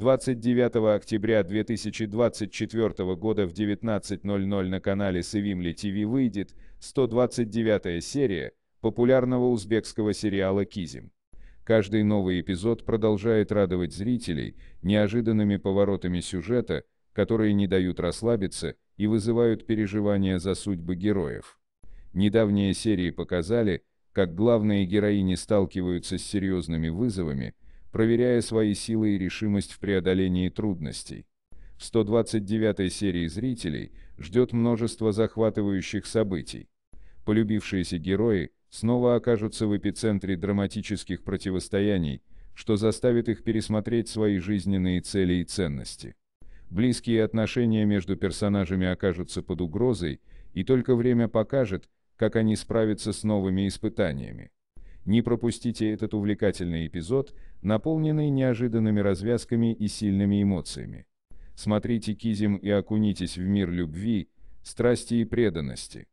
29 октября 2024 года в 19.00 на канале Севимли ТВ выйдет 129 серия популярного узбекского сериала «Кизим». Каждый новый эпизод продолжает радовать зрителей неожиданными поворотами сюжета, которые не дают расслабиться и вызывают переживания за судьбы героев. Недавние серии показали, как главные героини сталкиваются с серьезными вызовами – проверяя свои силы и решимость в преодолении трудностей. В 129 серии зрителей ждет множество захватывающих событий. Полюбившиеся герои снова окажутся в эпицентре драматических противостояний, что заставит их пересмотреть свои жизненные цели и ценности. Близкие отношения между персонажами окажутся под угрозой, и только время покажет, как они справятся с новыми испытаниями. Не пропустите этот увлекательный эпизод, наполненный неожиданными развязками и сильными эмоциями. Смотрите Кизим и окунитесь в мир любви, страсти и преданности.